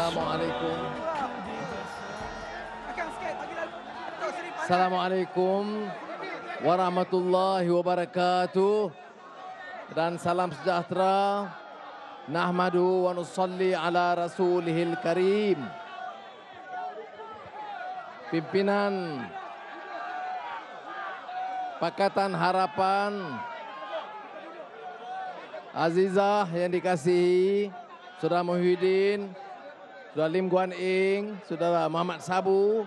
Assalamualaikum. Assalamualaikum warahmatullahi wabarakatuh dan salam sejahtera nahmadu wa nusalli ala rasulihil karim pimpinan pakatan harapan azizah yang dikasihi saudara muhyiddin Saudara Lim Guan Ing, saudara Muhammad Sabu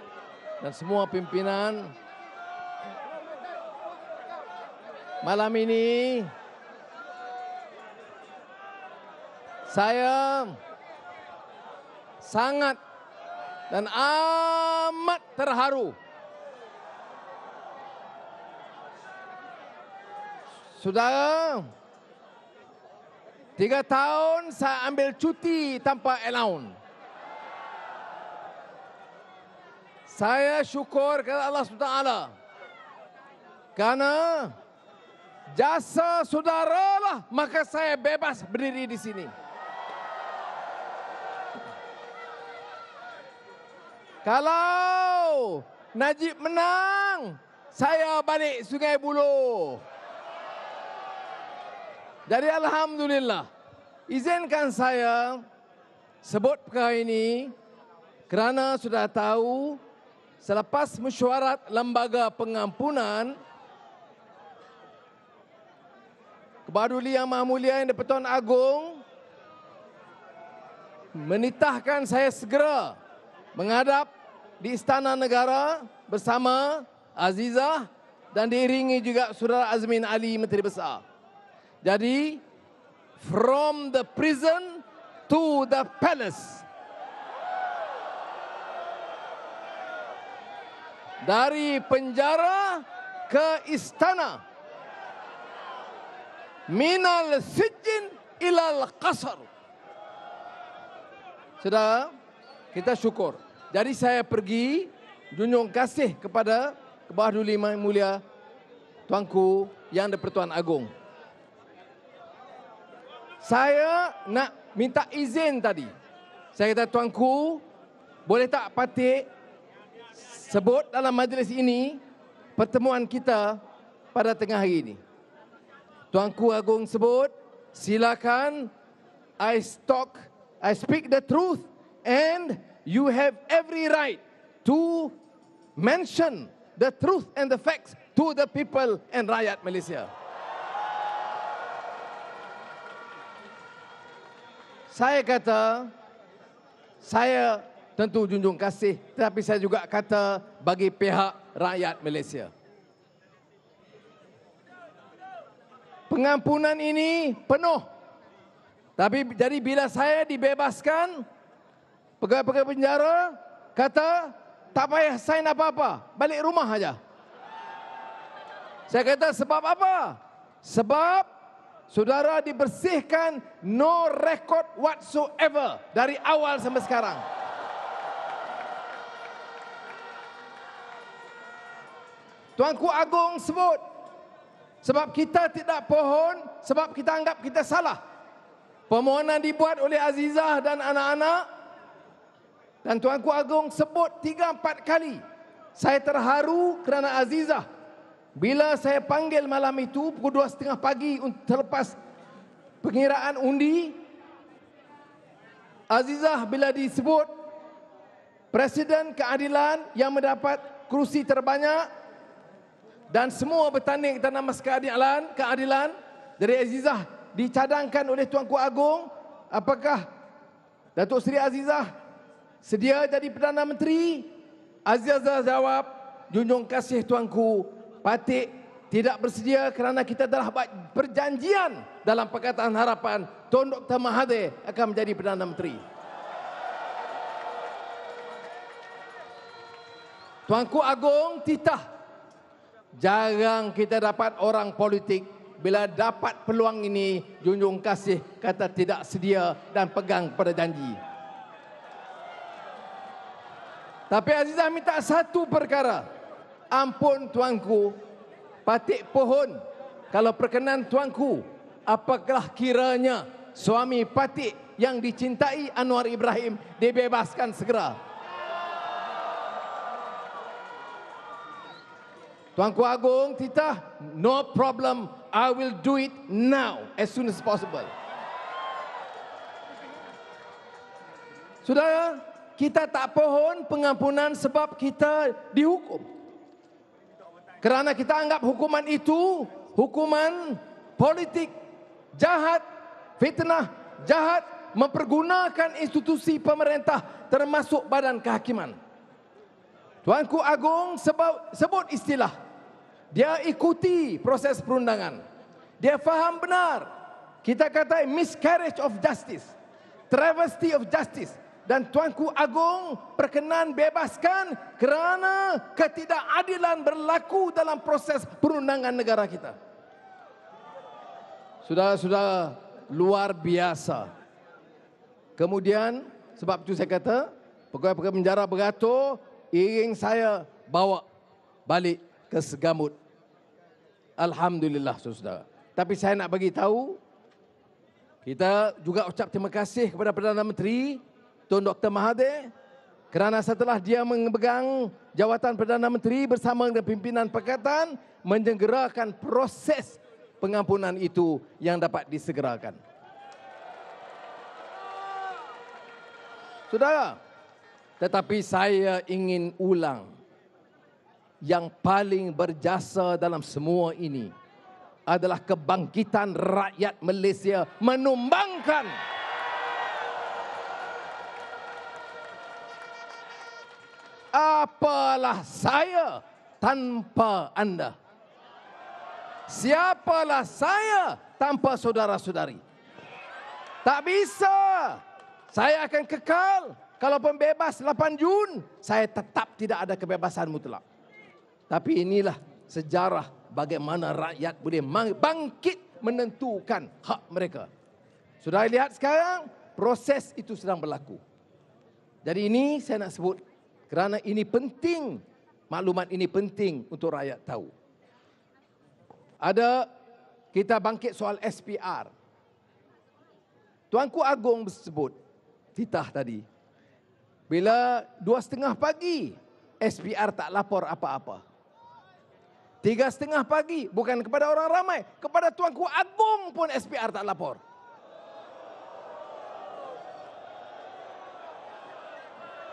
dan semua pimpinan. Malam ini saya sangat dan amat terharu Saudara, tiga tahun saya ambil cuti tanpa allowance. Saya syukur kepada Allah SWT. Karena jasa saudara lah, maka saya bebas berdiri di sini. Kalau Najib menang, saya balik Sungai Buloh. Jadi Alhamdulillah, izinkan saya sebut perkara ini kerana sudah tahu selepas mesyuarat lembaga pengampunan Kebaduli Yang Maha Mulia yang di Agung menitahkan saya segera menghadap di Istana Negara bersama Azizah dan diiringi juga Saudara Azmin Ali Menteri Besar. Jadi from the prison to the palace. dari penjara ke istana minal sijin ilal qasr Saudara kita syukur jadi saya pergi junjung kasih kepada kebahaduli mulia tuanku yang dipertuan agung saya nak minta izin tadi saya kata tuanku boleh tak patik sebut dalam majlis ini pertemuan kita pada tengah hari ini. Tuanku Agong sebut, silakan I talk, I speak the truth and you have every right to mention the truth and the facts to the people and rakyat Malaysia. Saya kata, saya tentu junjung kasih tetapi saya juga kata bagi pihak rakyat Malaysia. Pengampunan ini penuh. Tapi jadi bila saya dibebaskan pegawai-pegawai penjara kata tak payah sign apa-apa, balik rumah aja. Saya kata sebab apa? Sebab saudara dibersihkan no record whatsoever dari awal sampai Sekarang. Tuanku Agong sebut sebab kita tidak pohon sebab kita anggap kita salah. Permohonan dibuat oleh Azizah dan anak-anak dan Tuanku Agong sebut tiga empat kali. Saya terharu kerana Azizah. Bila saya panggil malam itu pukul dua setengah pagi terlepas pengiraan undi Azizah bila disebut Presiden Keadilan yang mendapat kerusi terbanyak dan semua bertanding kita nama keadilan, keadilan dari Azizah dicadangkan oleh Tuanku Agong. Apakah Datuk Seri Azizah sedia jadi Perdana Menteri? Azizah jawab, junjung kasih Tuanku, patik tidak bersedia kerana kita telah buat perjanjian dalam perkataan harapan Tuan Dr. Mahathir akan menjadi Perdana Menteri. Tuanku Agong titah Jarang kita dapat orang politik bila dapat peluang ini junjung kasih kata tidak sedia dan pegang pada janji. Tapi Azizah minta satu perkara. Ampun tuanku, patik pohon. Kalau perkenan tuanku, apakah kiranya suami patik yang dicintai Anwar Ibrahim dibebaskan segera. Segera. Tuanku Agong, Tita, no problem. I will do it now, as soon as possible. Saudara, kita tak pohon pengampunan sebab kita dihukum. Kerana kita anggap hukuman itu hukuman politik jahat, fitnah jahat mempergunakan institusi pemerintah termasuk badan kehakiman. Tuanku Agong sebut, sebut istilah. Dia ikuti proses perundangan. Dia faham benar. Kita kata miscarriage of justice. Travesty of justice. Dan Tuanku Agong perkenan bebaskan kerana ketidakadilan berlaku dalam proses perundangan negara kita. sudah sudah luar biasa. Kemudian sebab itu saya kata pegawai-pegawai penjara beratur Ingin saya bawa balik ke Segamut. Alhamdulillah saudara. Tapi saya nak bagi tahu kita juga ucap terima kasih kepada Perdana Menteri Tun Dr Mahathir kerana setelah dia memegang jawatan Perdana Menteri bersama dengan pimpinan pakatan menjenggerakan proses pengampunan itu yang dapat disegerakan. Saudara, tetapi saya ingin ulang yang paling berjasa dalam semua ini adalah kebangkitan rakyat Malaysia menumbangkan apalah saya tanpa anda siapalah saya tanpa saudara-saudari tak bisa saya akan kekal Kalaupun bebas 8 Jun, saya tetap tidak ada kebebasan mutlak. Tapi inilah sejarah bagaimana rakyat boleh bangkit menentukan hak mereka. Sudah lihat sekarang proses itu sedang berlaku. Jadi ini saya nak sebut kerana ini penting, maklumat ini penting untuk rakyat tahu. Ada kita bangkit soal SPR. Tuanku Agong sebut titah tadi bila dua setengah pagi, SPR tak lapor apa-apa. Tiga setengah pagi, bukan kepada orang ramai, kepada Tuanku Agung pun SPR tak lapor.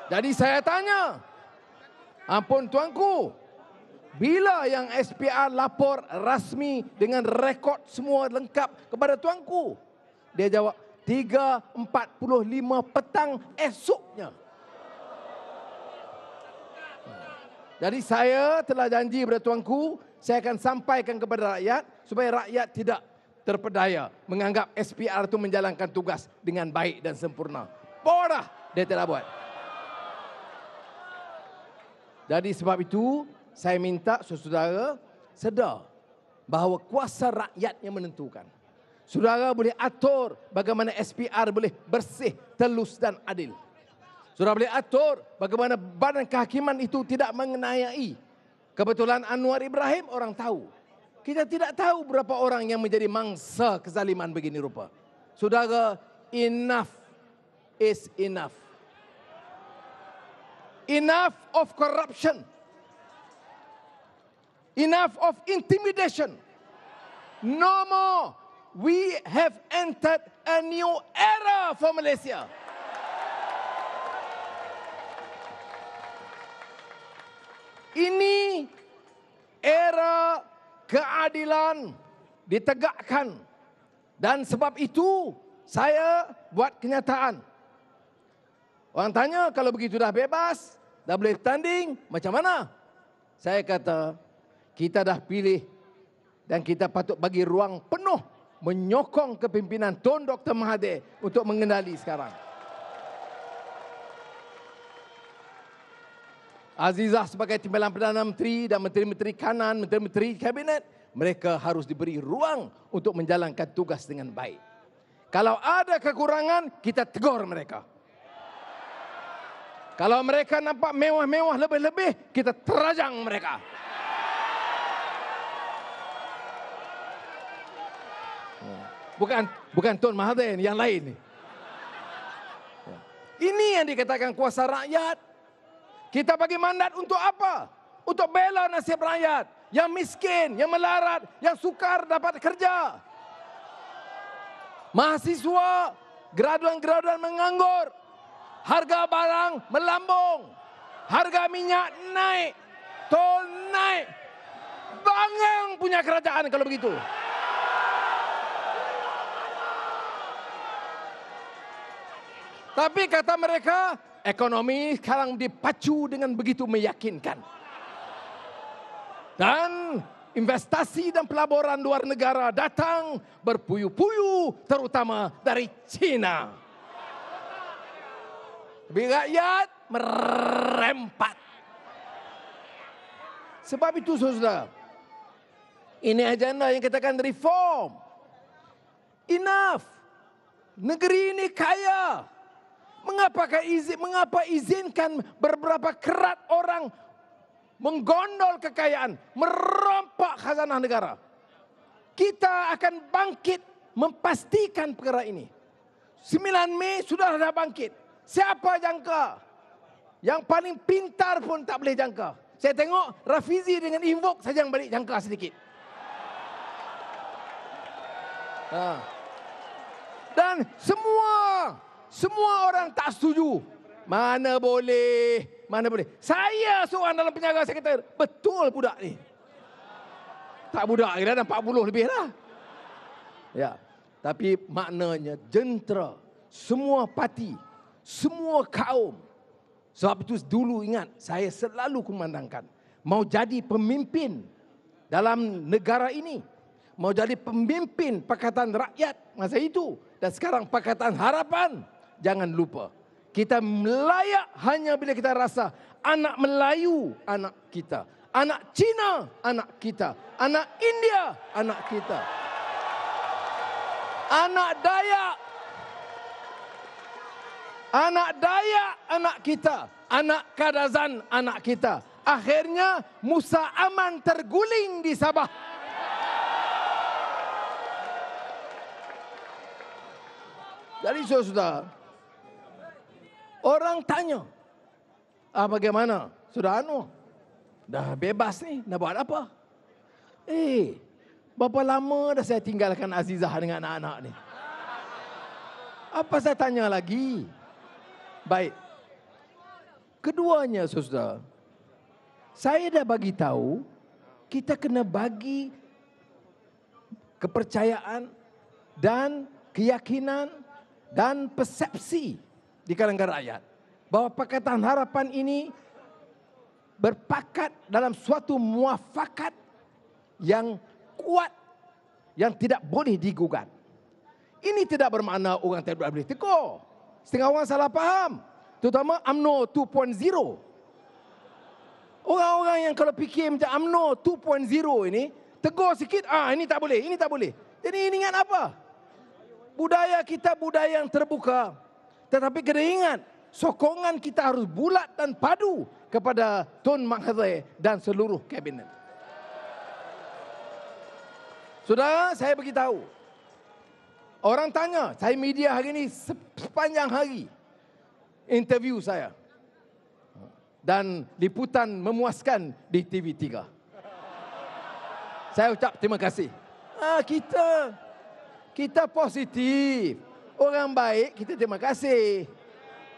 Jadi saya tanya, ampun Tuanku, bila yang SPR lapor rasmi dengan rekod semua lengkap kepada Tuanku? Dia jawab, 3.45 petang esoknya. Jadi saya telah janji kepada tuanku, saya akan sampaikan kepada rakyat supaya rakyat tidak terpedaya menganggap SPR itu menjalankan tugas dengan baik dan sempurna. Porah dia tidak buat. Jadi sebab itu saya minta saudara sedar bahawa kuasa rakyat yang menentukan. Saudara boleh atur bagaimana SPR boleh bersih, telus dan adil. Saudara boleh atur bagaimana badan kehakiman itu tidak mengenai. Kebetulan Anwar Ibrahim orang tahu. Kita tidak tahu berapa orang yang menjadi mangsa kezaliman begini rupa. Saudara, enough is enough. Enough of corruption. Enough of intimidation. No more. We have entered a new era for Malaysia. ini era keadilan ditegakkan. Dan sebab itu saya buat kenyataan. Orang tanya kalau begitu dah bebas, dah boleh tanding, macam mana? Saya kata kita dah pilih dan kita patut bagi ruang penuh menyokong kepimpinan Tun Dr. Mahathir untuk mengendali sekarang. Azizah sebagai timbalan Perdana Menteri dan menteri-menteri kanan, menteri-menteri kabinet, mereka harus diberi ruang untuk menjalankan tugas dengan baik. Kalau ada kekurangan, kita tegur mereka. Kalau mereka nampak mewah-mewah lebih-lebih, kita terajang mereka. Bukan bukan Tun Mahathir yang lain. Ini yang dikatakan kuasa rakyat, kita bagi mandat untuk apa? Untuk bela nasib rakyat yang miskin, yang melarat, yang sukar dapat kerja. Mahasiswa graduan-graduan menganggur. Harga barang melambung. Harga minyak naik. Tol naik. Bangang punya kerajaan kalau begitu. Tapi kata mereka, ekonomi sekarang dipacu dengan begitu meyakinkan. Dan investasi dan pelaburan luar negara datang berpuyuh-puyuh terutama dari China. Tapi rakyat merempat. Sebab itu saudara, ini agenda yang kita akan reform. Enough. Negeri ini kaya. Mengapakah izin, mengapa izinkan beberapa kerat orang menggondol kekayaan, merompak khazanah negara? Kita akan bangkit memastikan perkara ini. 9 Mei sudah ada bangkit. Siapa jangka? Yang paling pintar pun tak boleh jangka. Saya tengok Rafizi dengan Invok saja yang balik jangka sedikit. Ha. Dan semua semua orang tak setuju. Mana boleh? Mana boleh? Saya seorang dalam penjaga saya kata, betul budak ni. Tak budak lagi dah, 40 lebih lah. Ya. Tapi maknanya jentera semua parti, semua kaum. Sebab itu dulu ingat, saya selalu kumandangkan. Mau jadi pemimpin dalam negara ini. Mau jadi pemimpin Pakatan Rakyat masa itu. Dan sekarang Pakatan Harapan jangan lupa. Kita melayak hanya bila kita rasa anak Melayu anak kita. Anak Cina anak kita. Anak India anak kita. Anak Dayak anak Dayak anak kita. Anak Kadazan anak kita. Akhirnya Musa Aman terguling di Sabah. Jadi saudara-saudara, Orang tanya. Ah, bagaimana? Sudah anu. Dah bebas ni. Nak buat apa? Eh. Berapa lama dah saya tinggalkan Azizah dengan anak-anak ni? Apa saya tanya lagi? Baik. Keduanya, saudara. Saya dah bagi tahu kita kena bagi kepercayaan dan keyakinan dan persepsi di kalangan rakyat. Bahawa Pakatan Harapan ini berpakat dalam suatu muafakat yang kuat yang tidak boleh digugat. Ini tidak bermakna orang tidak boleh tegur. Setengah orang salah faham. Terutama UMNO 2.0. Orang-orang yang kalau fikir macam UMNO 2.0 ini, tegur sikit, ah ini tak boleh, ini tak boleh. Jadi ini ingat apa? Budaya kita budaya yang terbuka tetapi kena ingat sokongan kita harus bulat dan padu kepada Tun Mahathir dan seluruh kabinet. Sudah saya beritahu. Orang tanya, saya media hari ini sepanjang hari interview saya. Dan liputan memuaskan di TV3. Saya ucap terima kasih. Ah, kita kita positif. Orang baik kita terima kasih.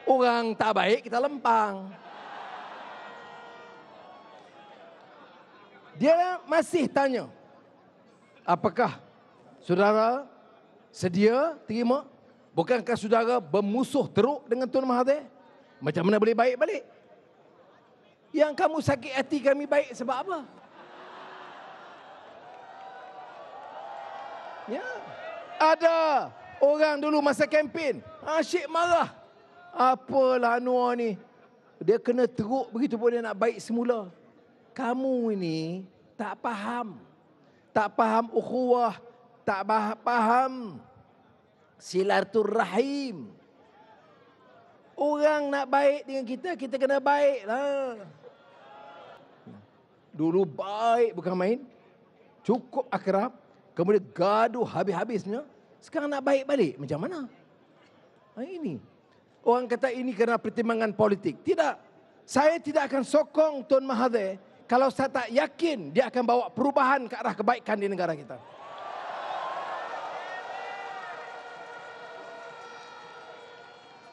Orang tak baik kita lempang. Dia masih tanya. Apakah saudara sedia terima? Bukankah saudara bermusuh teruk dengan Tuan Mahathir? Macam mana boleh baik balik? Yang kamu sakit hati kami baik sebab apa? Ya. Ada orang dulu masa kempen. Asyik marah. Apalah Anwar ni. Dia kena teruk begitu pun dia nak baik semula. Kamu ni tak faham. Tak faham ukhuwah. Tak faham silatul rahim. Orang nak baik dengan kita, kita kena baiklah. Dulu baik bukan main. Cukup akrab. Kemudian gaduh habis-habisnya. Sekarang nak baik balik, macam mana? Ha, ini. Orang kata ini kerana pertimbangan politik. Tidak. Saya tidak akan sokong Tun Mahathir kalau saya tak yakin dia akan bawa perubahan ke arah kebaikan di negara kita.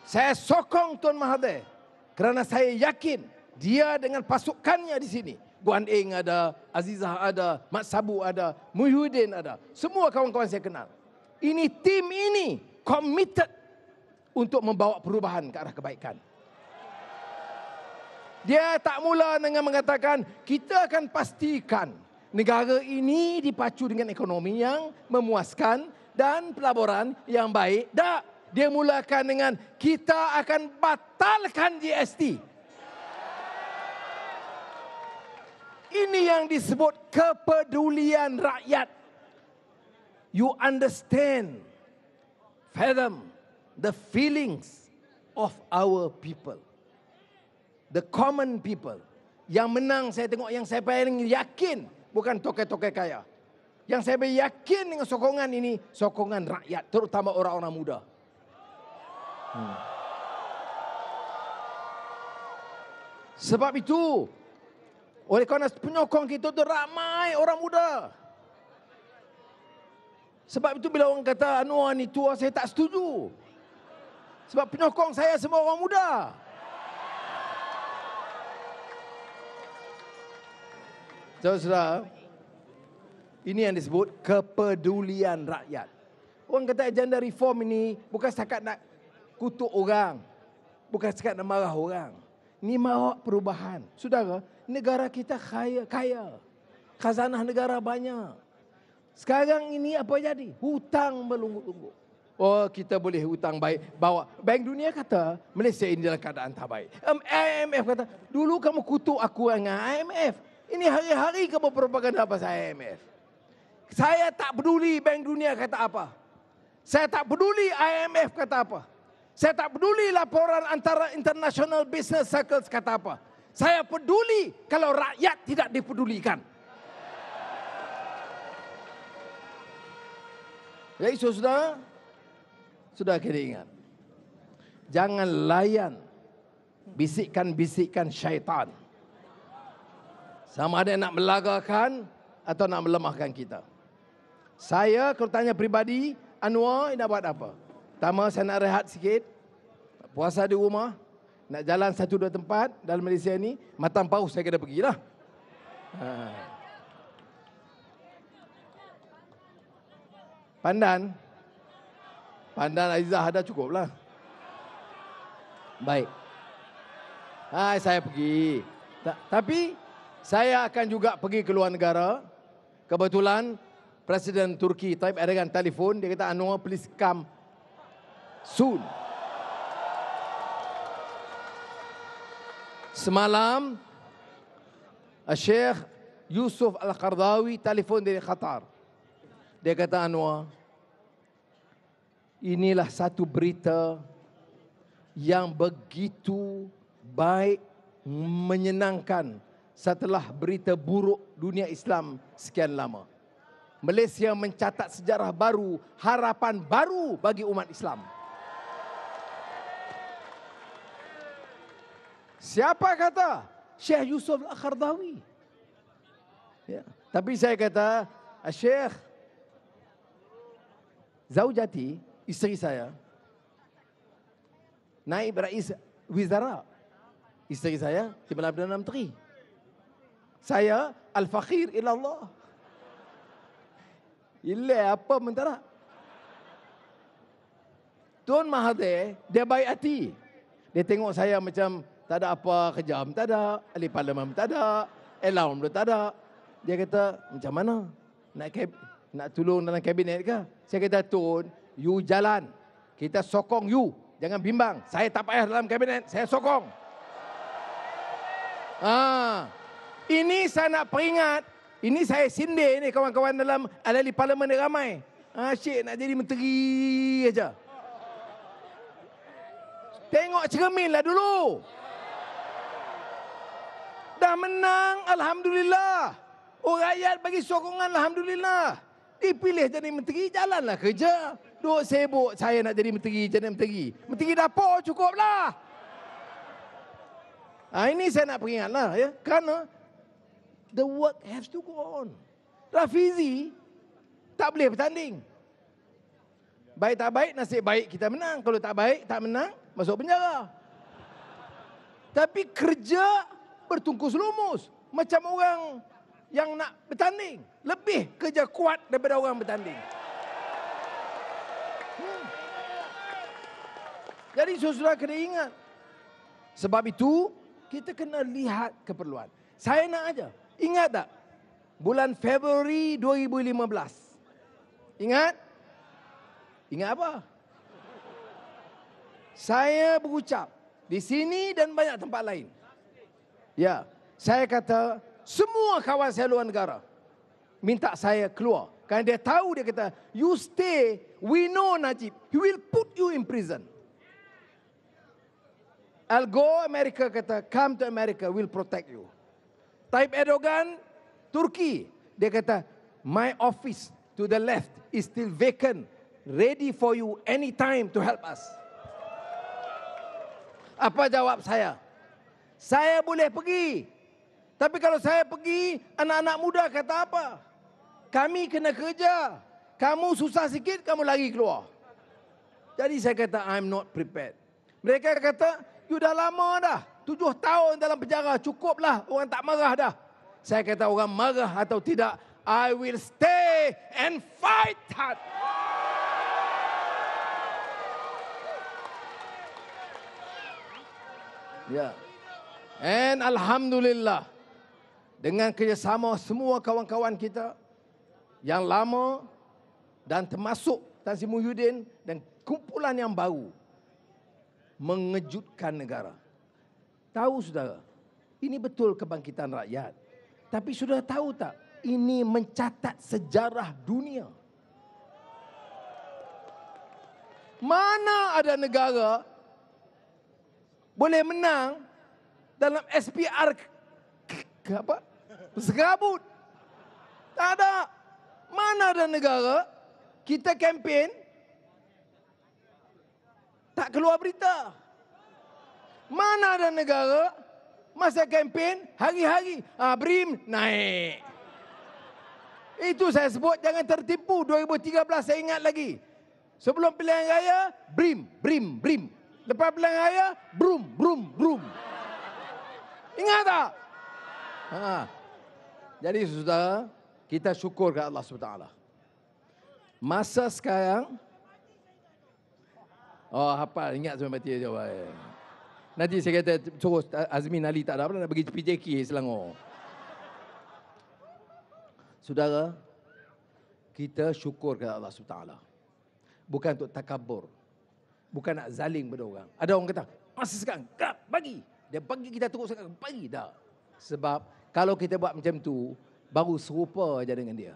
Saya sokong Tun Mahathir kerana saya yakin dia dengan pasukannya di sini. Guan Eng ada, Azizah ada, Mat Sabu ada, Muhyiddin ada. Semua kawan-kawan saya kenal ini tim ini committed untuk membawa perubahan ke arah kebaikan. Dia tak mula dengan mengatakan kita akan pastikan negara ini dipacu dengan ekonomi yang memuaskan dan pelaburan yang baik. Tak. Dia mulakan dengan kita akan batalkan GST. Ini yang disebut kepedulian rakyat you understand, fathom the feelings of our people. The common people. Yang menang saya tengok yang saya paling yakin bukan toke-toke kaya. Yang saya paling yakin dengan sokongan ini, sokongan rakyat terutama orang-orang muda. Hmm. Sebab itu, oleh kerana penyokong kita itu ramai orang muda. Sebab itu bila orang kata Anwar ni tua, saya tak setuju. Sebab penyokong saya semua orang muda. Saudara-saudara, ini yang disebut kepedulian rakyat. Orang kata agenda reform ini bukan setakat nak kutuk orang. Bukan setakat nak marah orang. Ini mahu perubahan. Saudara, negara kita kaya. kaya. Khazanah negara banyak. Sekarang ini apa jadi? Hutang melunggu-lunggu. Oh, kita boleh hutang baik. Bawa. Bank dunia kata, Malaysia ini dalam keadaan tak baik. IMF kata, dulu kamu kutuk aku dengan IMF. Ini hari-hari kamu propaganda pasal IMF. Saya tak peduli bank dunia kata apa. Saya tak peduli IMF kata apa. Saya tak peduli laporan antara international business circles kata apa. Saya peduli kalau rakyat tidak dipedulikan. Jadi so, sudah, sudah kira ingat. Jangan layan bisikan-bisikan syaitan. Sama ada nak melagakan atau nak melemahkan kita. Saya kalau tanya pribadi, Anwar nak buat apa? Pertama saya nak rehat sikit. Puasa di rumah. Nak jalan satu dua tempat dalam Malaysia ni. Matang paus saya kena pergilah. Haa. Pandan. Pandan Aizah dah cukuplah. Baik. Hai, saya pergi. Ta- tapi saya akan juga pergi ke luar negara. Kebetulan Presiden Turki Tayyip Erdogan telefon dia kata Anwar please come soon. Semalam Syekh Yusuf Al-Qardawi telefon dari Qatar. Dia kata Anwar, inilah satu berita yang begitu baik menyenangkan setelah berita buruk dunia Islam sekian lama. Malaysia mencatat sejarah baru, harapan baru bagi umat Islam. Siapa kata? Syekh Yusuf Al-Khardawi. Ya. Tapi saya kata, Syekh Zaujati, isteri saya, naib rais wizara. Isteri saya, Timbalan Perdana Menteri. Saya, al-fakhir ilallah. Ila apa mentara? Tuan Mahathir, dia baik hati. Dia tengok saya macam tak ada apa kerja tak ada, ahli parlimen tak ada, elaun tak ada. Dia kata, macam mana? Nak, nak tolong dalam kabinet kah? Saya kata Tun, you jalan. Kita sokong you. Jangan bimbang. Saya tak payah dalam kabinet. Saya sokong. Ah. Ini saya nak peringat. Ini saya sindir ni kawan-kawan dalam alali parlimen yang ramai. Asyik ha, nak jadi menteri aja. Tengok cerminlah dulu. Dah menang, Alhamdulillah. Oh rakyat bagi sokongan, Alhamdulillah. Dipilih jadi menteri, jalanlah kerja. Duk sibuk saya nak jadi menteri, jadi menteri. Menteri dapur cukuplah. Ha, ini saya nak peringatlah. Ya. Kerana the work has to go on. Rafizi tak boleh bertanding. Baik tak baik, nasib baik kita menang. Kalau tak baik, tak menang, masuk penjara. Tapi kerja bertungkus lumus. Macam orang yang nak bertanding. Lebih kerja kuat daripada orang bertanding. Hmm. Jadi susulah kena ingat. Sebab itu, kita kena lihat keperluan. Saya nak aja. Ingat tak? Bulan Februari 2015. Ingat? Ingat apa? Saya berucap di sini dan banyak tempat lain. Ya, saya kata semua kawan saya luar negara minta saya keluar. Kan dia tahu dia kata, you stay, we know Najib, he will put you in prison. I'll go America kata, come to America, we'll protect you. Type Erdogan, Turki, dia kata, my office to the left is still vacant, ready for you anytime to help us. Apa jawab saya? Saya boleh pergi, tapi kalau saya pergi, anak-anak muda kata apa? Kami kena kerja. Kamu susah sikit, kamu lagi keluar. Jadi saya kata, I'm not prepared. Mereka kata, you dah lama dah. Tujuh tahun dalam penjara, cukuplah. Orang tak marah dah. Saya kata, orang marah atau tidak, I will stay and fight hard. Ya. Yeah. And Alhamdulillah dengan kerjasama semua kawan-kawan kita yang lama dan termasuk Tan Sri Muhyiddin dan kumpulan yang baru mengejutkan negara. Tahu saudara, ini betul kebangkitan rakyat. Tapi sudah tahu tak, ini mencatat sejarah dunia. Mana ada negara boleh menang dalam SPR ke, ke apa? serabut. Tak ada. Mana ada negara kita kempen tak keluar berita. Mana ada negara masa kempen hari-hari ah, BRIM naik. Itu saya sebut jangan tertipu 2013 saya ingat lagi. Sebelum pilihan raya BRIM, BRIM, BRIM. Lepas pilihan raya BRUM, BRUM, BRUM. Ingat tak? Ha. Jadi sudah kita syukur kepada Allah SWT. Masa sekarang, oh apa, ingat sampai mati jawab? Ya. Nanti saya kata, terus Azmin Ali tak ada apa, nak pergi PJK Selangor. Saudara, kita syukur kepada Allah SWT. Bukan untuk takabur. Bukan nak zalim pada orang. Ada orang kata, masa sekarang, bagi. Dia bagi kita terus, bagi. dah, Sebab kalau kita buat macam tu, baru serupa aja dengan dia.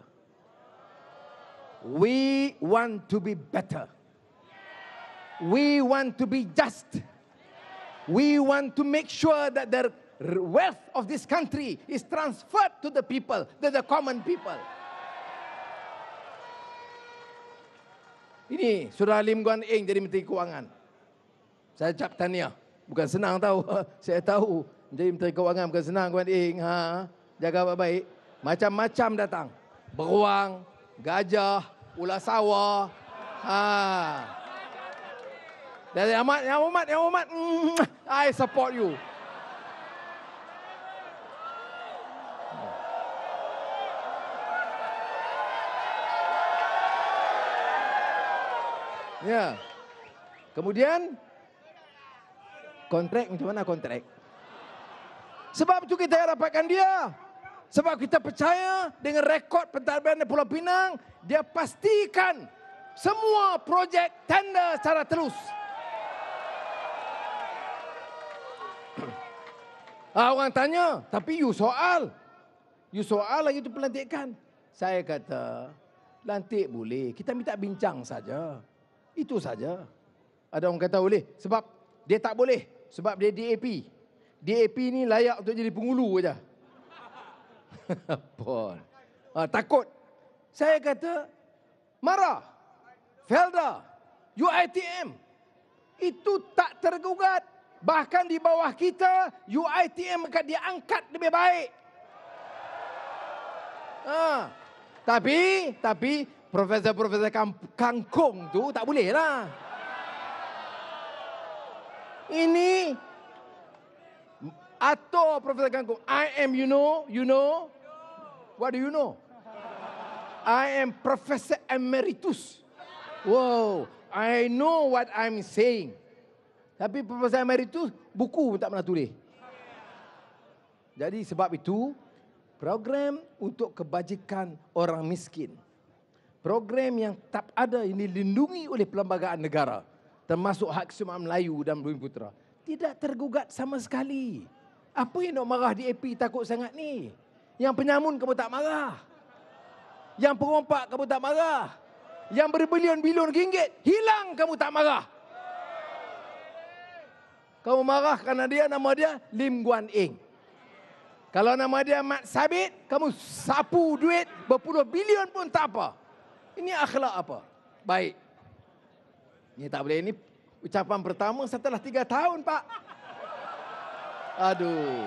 We want to be better. We want to be just. We want to make sure that the wealth of this country is transferred to the people, to the common people. Ini Surah Lim Guan Eng jadi Menteri kewangan. Saya cap tanya. Bukan senang tahu. Saya tahu. Menjadi Menteri keuangan bukan senang kawan eh, Ing. Ha. ha. Jaga baik-baik. Macam-macam datang. Beruang, gajah, ular sawah. Ha. Dari amat, yang umat, yang umat. Mm-hmm. I support you. Ya. Kemudian kontrak macam mana kontrak? Sebab itu kita dapatkan dia. Sebab kita percaya dengan rekod pentadbiran di Pulau Pinang, dia pastikan semua projek tender secara terus. Ah, orang tanya, tapi you soal. You soal lagi tu pelantikan. Saya kata, lantik boleh. Kita minta bincang saja. Itu saja. Ada orang kata boleh. Sebab dia tak boleh. Sebab dia DAP. DAP ni layak untuk jadi pengulu aja. Pon. Ha, takut. Saya kata Mara, Felda, UITM itu tak tergugat. Bahkan di bawah kita UITM akan diangkat lebih baik. Ha. Tapi, tapi profesor-profesor kangkung tu tak boleh lah. Ini atau Profesor Kangkung, I am you know, you know. What do you know? I am Professor Emeritus. Wow, I know what I'm saying. Tapi Profesor Emeritus, buku pun tak pernah tulis. Jadi sebab itu, program untuk kebajikan orang miskin. Program yang tak ada ini dilindungi oleh perlembagaan negara. Termasuk Hak semua Melayu dan Bumi Putera. Tidak tergugat sama sekali. Apa yang nak marah DAP takut sangat ni? Yang penyamun kamu tak marah. Yang perompak kamu tak marah. Yang berbilion-bilion ringgit hilang kamu tak marah. Kamu marah kerana dia nama dia Lim Guan Eng. Kalau nama dia Mat Sabit, kamu sapu duit berpuluh bilion pun tak apa. Ini akhlak apa? Baik. Ini tak boleh. Ini ucapan pertama setelah tiga tahun, Pak. Aduh.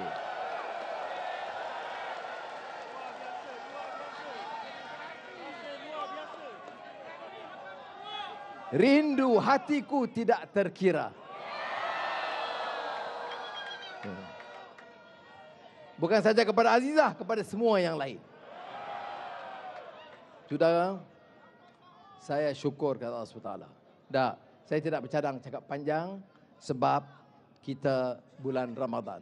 Rindu hatiku tidak terkira. Bukan saja kepada Azizah, kepada semua yang lain. Sudah saya syukur kepada Allah SWT. Tak, saya tidak bercadang cakap panjang sebab kita bulan Ramadan.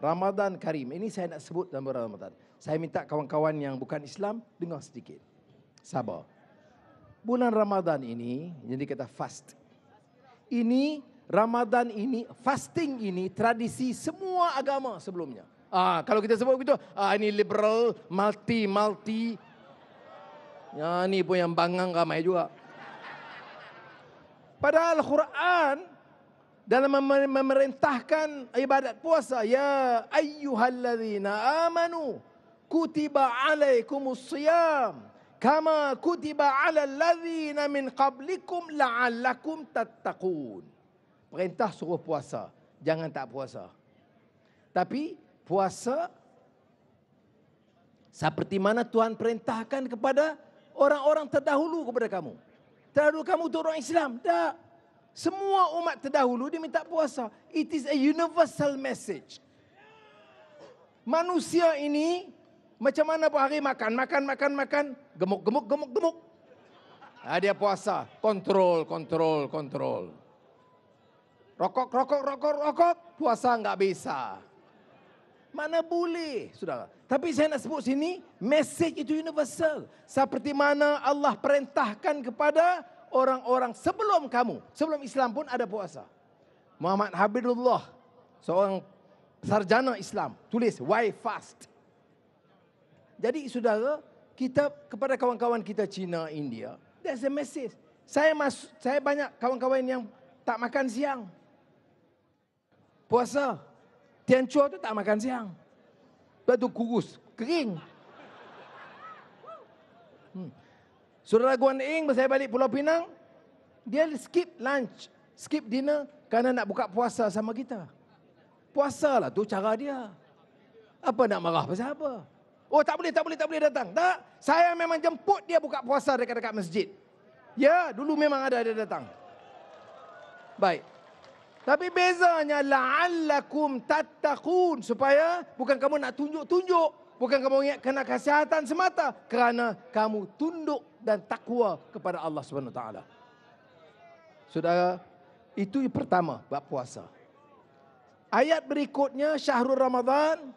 Ramadan Karim. Ini saya nak sebut dalam bulan Ramadan. Saya minta kawan-kawan yang bukan Islam dengar sedikit. Sabar. Bulan Ramadan ini jadi kata fast. Ini Ramadan ini fasting ini tradisi semua agama sebelumnya. Ah uh, kalau kita sebut begitu, ah uh, ini liberal, multi multi. Ya ni pun yang bangang ramai juga. Padahal Quran dalam memerintahkan ibadat puasa ya ayyuhalladzina amanu kutiba alaikumus siyam kama kutiba alal ladzina min qablikum la'allakum tattaqun perintah suruh puasa jangan tak puasa tapi puasa seperti mana Tuhan perintahkan kepada orang-orang terdahulu kepada kamu terdahulu kamu turun Islam tak semua umat terdahulu dia minta puasa. It is a universal message. Manusia ini macam mana pun hari makan, makan, makan, makan. Gemuk, gemuk, gemuk, gemuk. Ha, dia puasa. Kontrol, kontrol, kontrol. Rokok, rokok, rokok, rokok. Puasa enggak bisa. Mana boleh, saudara. Tapi saya nak sebut sini, message itu universal. Seperti mana Allah perintahkan kepada orang-orang sebelum kamu, sebelum Islam pun ada puasa. Muhammad Habibullah, seorang sarjana Islam, tulis why fast. Jadi saudara, kita kepada kawan-kawan kita Cina, India, there's a message. Saya mas, saya banyak kawan-kawan yang tak makan siang. Puasa. Tian Chua tu tak makan siang. Sebab tu kurus, kering. Hmm. Saudara Guan Ing saya balik Pulau Pinang, dia skip lunch, skip dinner kerana nak buka puasa sama kita. Puasa lah tu cara dia. Apa nak marah pasal apa? Oh tak boleh, tak boleh, tak boleh datang. Tak, saya memang jemput dia buka puasa dekat-dekat masjid. Ya, dulu memang ada dia datang. Baik. Tapi bezanya la'allakum tattaqun supaya bukan kamu nak tunjuk-tunjuk, bukan kamu ingat kena kesihatan semata kerana kamu tunduk dan takwa kepada Allah Subhanahu Wa Taala. Saudara, itu yang pertama bab puasa. Ayat berikutnya Syahrul Ramadan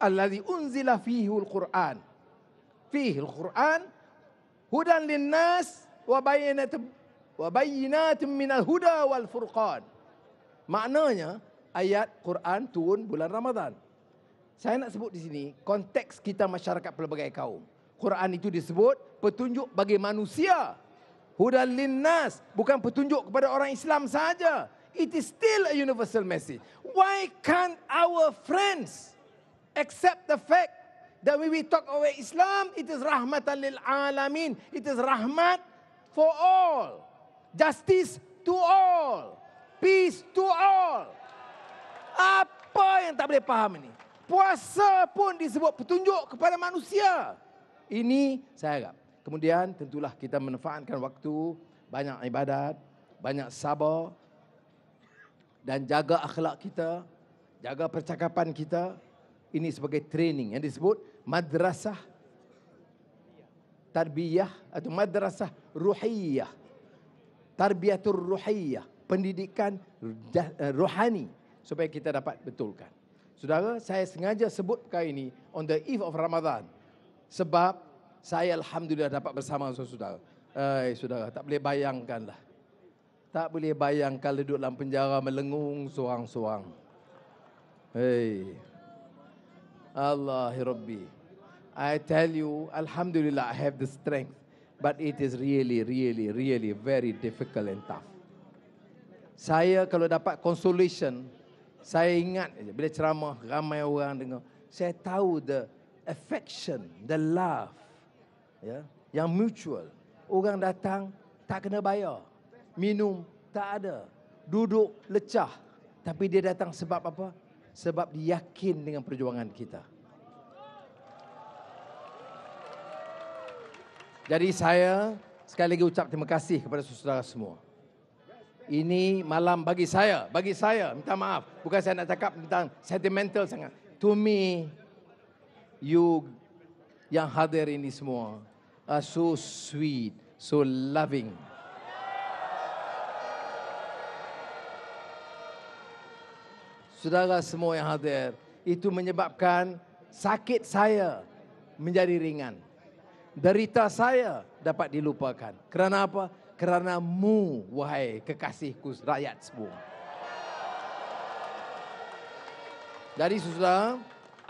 allazi unzila fihi al-Quran. Fihi al-Quran hudan linnas wa bayyinat wa bayyinat min al-huda wal furqan. Maknanya ayat Quran turun bulan Ramadan. Saya nak sebut di sini konteks kita masyarakat pelbagai kaum. Quran itu disebut petunjuk bagi manusia. Hudal linnas bukan petunjuk kepada orang Islam saja. It is still a universal message. Why can't our friends accept the fact that when we talk about Islam, it is rahmatan lil alamin. It is rahmat for all. Justice to all. Peace to all. Apa yang tak boleh faham ini? Puasa pun disebut petunjuk kepada Manusia. Ini saya harap. Kemudian tentulah kita menfaatkan waktu, banyak ibadat, banyak sabar dan jaga akhlak kita, jaga percakapan kita. Ini sebagai training yang disebut madrasah tarbiyah atau madrasah ruhiyah. Tarbiyatul ruhiyah, pendidikan eh, rohani supaya kita dapat betulkan. Saudara, saya sengaja sebut perkara ini on the eve of Ramadan. Sebab saya Alhamdulillah dapat bersama saudara-saudara. Eh, saudara, tak boleh bayangkan lah. Tak boleh bayangkan duduk dalam penjara melengung seorang-seorang. Hey, Allah Rabbi. I tell you, Alhamdulillah I have the strength. But it is really, really, really very difficult and tough. Saya kalau dapat consolation, saya ingat bila ceramah ramai orang dengar, saya tahu the affection, the love. Ya, yang mutual. Orang datang tak kena bayar. Minum tak ada. Duduk lecah. Tapi dia datang sebab apa? Sebab dia yakin dengan perjuangan kita. Jadi saya sekali lagi ucap terima kasih kepada saudara semua. Ini malam bagi saya, bagi saya, minta maaf. Bukan saya nak cakap tentang sentimental sangat. To me, you yang hadir ini semua are so sweet, so loving. Saudara semua yang hadir, itu menyebabkan sakit saya menjadi ringan. Derita saya dapat dilupakan. Kerana apa? Kerana mu, wahai kekasihku rakyat semua. Jadi saudara,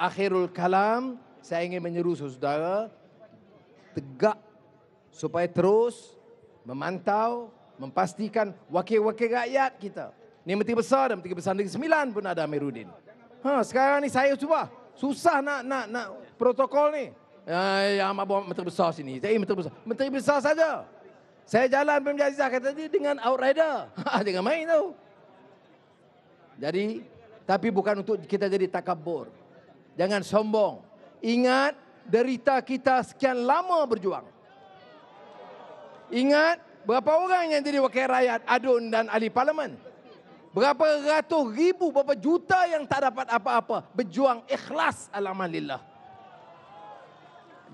akhirul kalam, saya ingin menyeru saudara tegak supaya terus memantau, memastikan wakil-wakil rakyat kita. Ini Menteri Besar dan Menteri Besar Negeri Sembilan pun ada Amiruddin. Ha, sekarang ni saya cuba. Susah nak nak nak protokol ni. Ya, ya Menteri Besar sini. Saya Menteri Besar. Menteri Besar saja. Saya jalan Pemja Azizah kata tadi dengan outrider. Ha, jangan main tau. Jadi, tapi bukan untuk kita jadi takabur. Jangan sombong. Ingat derita kita sekian lama berjuang. Ingat berapa orang yang jadi wakil rakyat ADUN dan ahli parlimen. Berapa ratus ribu, berapa juta yang tak dapat apa-apa. Berjuang ikhlas alamalillah.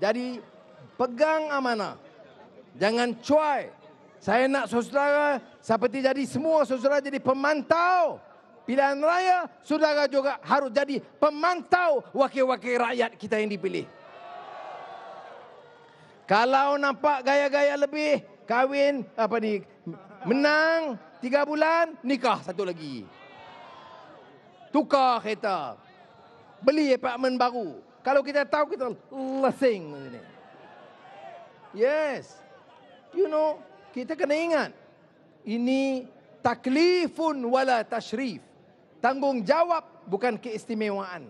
Jadi pegang amanah. Jangan cuai. Saya nak saudara seperti jadi semua saudara jadi pemantau pilihan raya, saudara juga harus jadi pemantau wakil-wakil rakyat kita yang dipilih. Kalau nampak gaya-gaya lebih, kahwin, apa ni, menang, tiga bulan, nikah satu lagi. Tukar kereta. Beli apartmen baru. Kalau kita tahu, kita lesing. Yes. You know, kita kena ingat. Ini taklifun wala tashrif. Tanggungjawab bukan keistimewaan.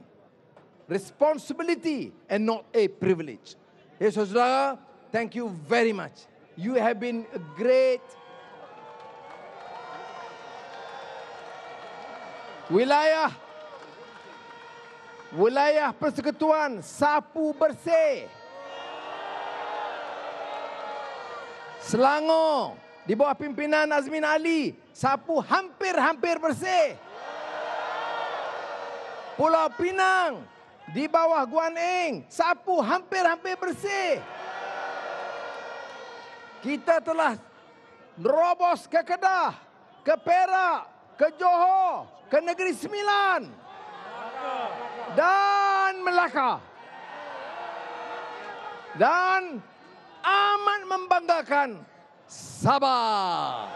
Responsibility and not a privilege. Ya saudara, thank you very much. You have been a great wilayah wilayah persekutuan sapu bersih. Selangor di bawah pimpinan Azmin Ali sapu hampir-hampir bersih. Pulau Pinang di bawah Guan Eng sapu hampir-hampir bersih. Kita telah robos ke Kedah, ke Perak, ke Johor, ke Negeri Sembilan dan Melaka. Dan amat membanggakan Sabah.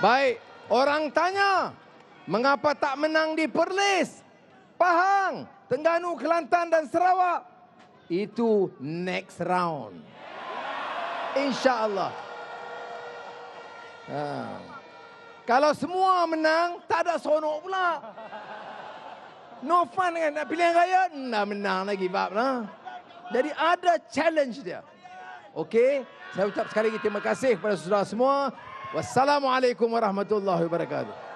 Baik, orang tanya, Mengapa tak menang di Perlis, Pahang, Tengganu, Kelantan dan Sarawak? Itu next round. InsyaAllah. Ha. Kalau semua menang, tak ada seronok pula. No fun kan? Nak pilihan raya, nak menang lagi. Bab, lah. Jadi ada challenge dia. Okey, saya ucap sekali lagi terima kasih kepada saudara semua. Wassalamualaikum warahmatullahi wabarakatuh.